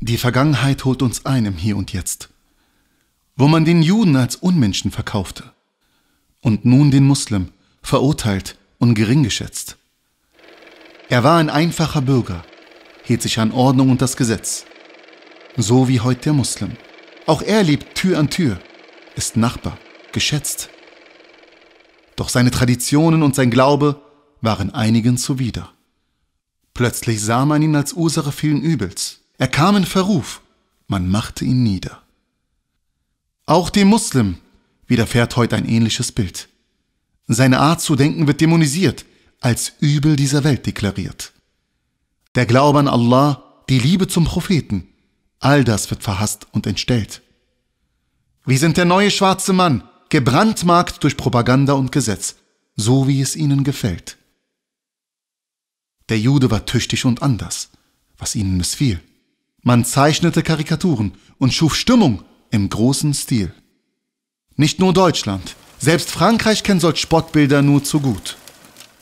Die Vergangenheit holt uns ein im Hier und Jetzt, wo man den Juden als Unmenschen verkaufte und nun den Muslim verurteilt und gering geschätzt. Er war ein einfacher Bürger, hielt sich an Ordnung und das Gesetz, so wie heute der Muslim. Auch er lebt Tür an Tür, ist Nachbar, geschätzt doch seine Traditionen und sein Glaube waren einigen zuwider. Plötzlich sah man ihn als Ursache vielen Übels. Er kam in Verruf, man machte ihn nieder. Auch dem Muslim widerfährt heute ein ähnliches Bild. Seine Art zu denken wird dämonisiert, als Übel dieser Welt deklariert. Der Glaube an Allah, die Liebe zum Propheten, all das wird verhasst und entstellt. Wir sind der neue schwarze Mann, gebrandmarkt durch Propaganda und Gesetz, so wie es ihnen gefällt. Der Jude war tüchtig und anders, was ihnen missfiel. Man zeichnete Karikaturen und schuf Stimmung im großen Stil. Nicht nur Deutschland, selbst Frankreich kennt solch Spottbilder nur zu gut.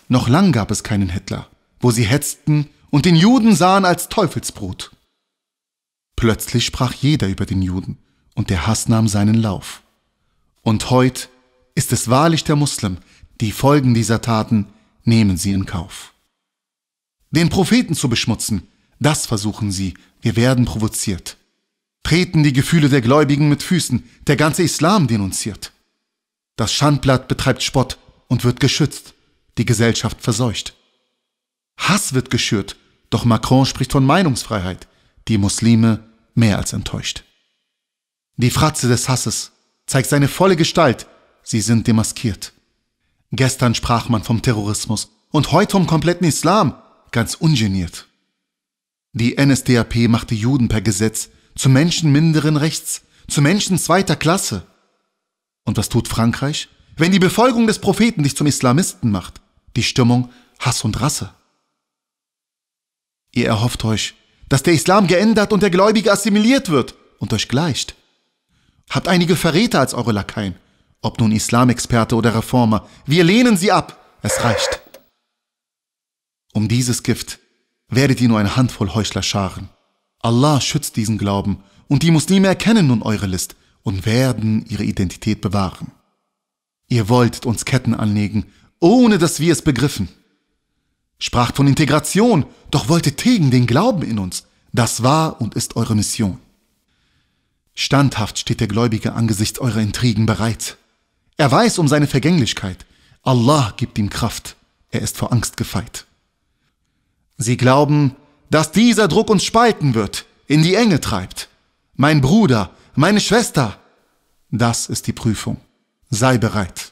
Noch lang gab es keinen Hitler, wo sie hetzten und den Juden sahen als Teufelsbrot. Plötzlich sprach jeder über den Juden, und der Hass nahm seinen Lauf. Und heute ist es wahrlich der Muslim, die Folgen dieser Taten nehmen sie in Kauf. Den Propheten zu beschmutzen, das versuchen sie, wir werden provoziert. Treten die Gefühle der Gläubigen mit Füßen, der ganze Islam denunziert. Das Schandblatt betreibt Spott und wird geschützt, die Gesellschaft verseucht. Hass wird geschürt, doch Macron spricht von Meinungsfreiheit, die Muslime mehr als enttäuscht. Die Fratze des Hasses zeigt seine volle Gestalt. Sie sind demaskiert. Gestern sprach man vom Terrorismus und heute vom kompletten Islam, ganz ungeniert. Die NSDAP machte Juden per Gesetz zu Menschen minderen Rechts, zu Menschen zweiter Klasse. Und was tut Frankreich, wenn die Befolgung des Propheten dich zum Islamisten macht? Die Stimmung Hass und Rasse. Ihr erhofft euch, dass der Islam geändert und der Gläubige assimiliert wird und euch gleicht. Habt einige Verräter als eure Lakaien, ob nun Islamexperte oder Reformer. Wir lehnen sie ab. Es reicht. Um dieses Gift werdet ihr nur eine Handvoll Heuchler scharen. Allah schützt diesen Glauben und die Muslime erkennen nun eure List und werden ihre Identität bewahren. Ihr wolltet uns Ketten anlegen, ohne dass wir es begriffen. Spracht von Integration, doch wolltet Tegen den Glauben in uns. Das war und ist eure Mission. Standhaft steht der Gläubige angesichts eurer Intrigen bereit. Er weiß um seine Vergänglichkeit. Allah gibt ihm Kraft. Er ist vor Angst gefeit. Sie glauben, dass dieser Druck uns spalten wird, in die Enge treibt. Mein Bruder, meine Schwester. Das ist die Prüfung. Sei bereit.